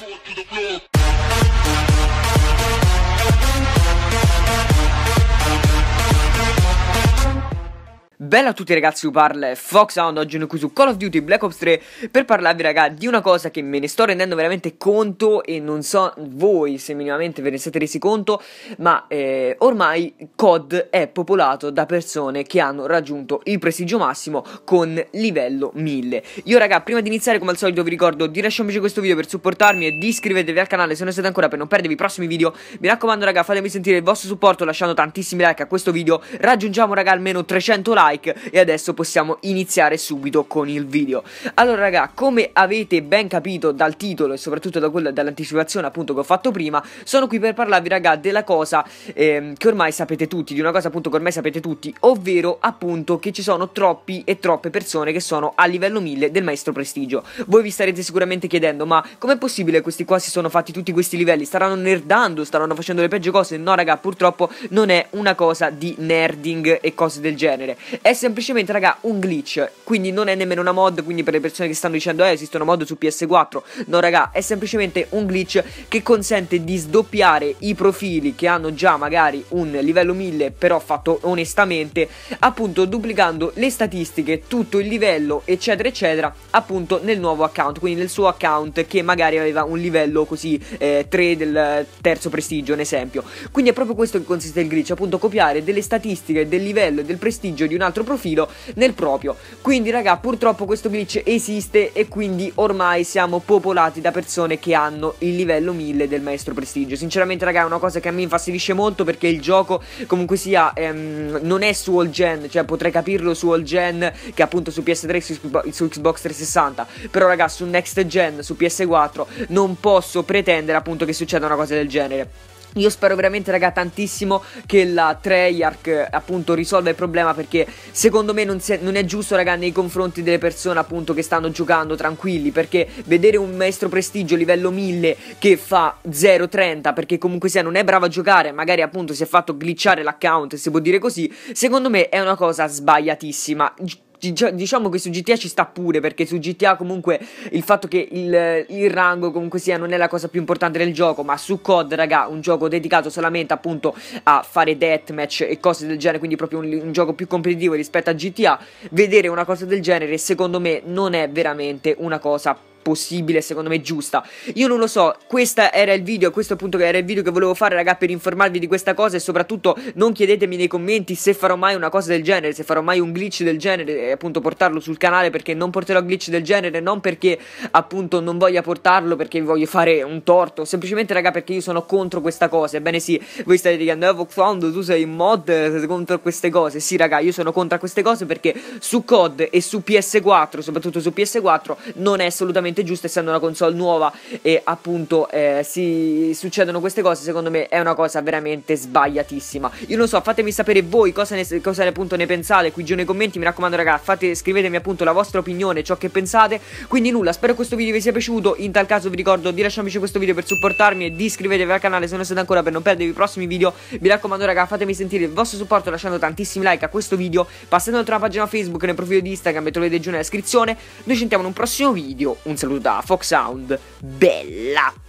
To the floor. Bella a tutti ragazzi, vi parla Foxhound, oggi noi qui su Call of Duty Black Ops 3 per parlarvi raga di una cosa che me ne sto rendendo veramente conto e non so voi se minimamente ve ne siete resi conto, ma eh, ormai COD è popolato da persone che hanno raggiunto il prestigio massimo con livello 1000. Io raga, prima di iniziare come al solito vi ricordo di lasciarmi questo video per supportarmi e di iscrivervi al canale se non siete ancora per non perdervi i prossimi video. Mi raccomando raga, fatemi sentire il vostro supporto lasciando tantissimi like a questo video, raggiungiamo raga almeno 300 like like e adesso possiamo iniziare subito con il video. Allora raga, come avete ben capito dal titolo e soprattutto da quella, dall'anticipazione appunto che ho fatto prima, sono qui per parlarvi raga della cosa ehm, che ormai sapete tutti, di una cosa appunto che ormai sapete tutti, ovvero appunto che ci sono troppi e troppe persone che sono a livello 1000 del maestro prestigio. Voi vi starete sicuramente chiedendo ma com'è possibile questi qua si sono fatti tutti questi livelli? Staranno nerdando, staranno facendo le peggio cose? No raga, purtroppo non è una cosa di nerding e cose del genere. È è semplicemente, raga, un glitch. Quindi non è nemmeno una mod. Quindi per le persone che stanno dicendo, eh, esiste mod su PS4. No, raga, è semplicemente un glitch che consente di sdoppiare i profili che hanno già magari un livello 1000, però fatto onestamente, appunto duplicando le statistiche, tutto il livello, eccetera, eccetera, appunto nel nuovo account. Quindi nel suo account che magari aveva un livello così eh, 3 del terzo prestigio, un esempio. Quindi è proprio questo che consiste il glitch, appunto copiare delle statistiche del livello e del prestigio di un altro altro profilo nel proprio. Quindi raga, purtroppo questo glitch esiste e quindi ormai siamo popolati da persone che hanno il livello 1000 del maestro prestigio. Sinceramente raga, è una cosa che a me infastidisce molto perché il gioco comunque sia ehm, non è su all gen, cioè potrei capirlo su all gen che appunto su PS3 su, su Xbox 360, però raga, su next gen, su PS4 non posso pretendere appunto che succeda una cosa del genere. Io spero veramente, raga, tantissimo che la Treyarch appunto risolva il problema perché secondo me non, si è, non, è, giusto, raga, nei confronti delle persone appunto che stanno giocando tranquilli perché vedere un maestro prestigio livello 1000 che fa 0.30 perché comunque sia non è bravo a giocare, magari appunto si è fatto glitchare l'account, si può dire così, secondo me è una cosa sbagliatissima diciamo che su GTA ci sta pure perché su GTA comunque il fatto che il, il, rango comunque sia non è la cosa più importante del gioco ma su COD raga un gioco dedicato solamente appunto a fare deathmatch e cose del genere quindi proprio un, un gioco più competitivo rispetto a GTA vedere una cosa del genere secondo me non è veramente una cosa possibile, secondo me giusta. Io non lo so, questo era il video, questo appunto era il video che volevo fare, raga, per informarvi di questa cosa e soprattutto non chiedetemi nei commenti se farò mai una cosa del genere, se farò mai un glitch del genere e appunto portarlo sul canale perché non porterò glitch del genere, non perché appunto non voglia portarlo, perché vi voglio fare un torto, semplicemente raga perché io sono contro questa cosa. Ebbene sì, voi state dicendo "Evox eh, Found, tu sei in mod contro queste cose". Sì, raga, io sono contro queste cose perché su COD e su PS4, soprattutto su PS4 non è assolutamente assolutamente giusto, essendo una console nuova e appunto eh, si succedono queste cose, secondo me è una cosa veramente sbagliatissima. Io non so, fatemi sapere voi cosa ne, cosa appunto ne pensate qui giù nei commenti, mi raccomando ragazzi, fate, scrivetemi appunto la vostra opinione, ciò che pensate. Quindi nulla, spero questo video vi sia piaciuto, in tal caso vi ricordo di lasciarmi questo video per supportarmi e di iscrivervi al canale se non siete ancora per non perdervi i prossimi video. Mi raccomando ragazzi, fatemi sentire il vostro supporto lasciando tantissimi like a questo video, passando oltre la pagina Facebook, nel profilo di Instagram e trovate giù nella descrizione. Noi ci sentiamo in un prossimo video, un saluta Fox Sound. Bella!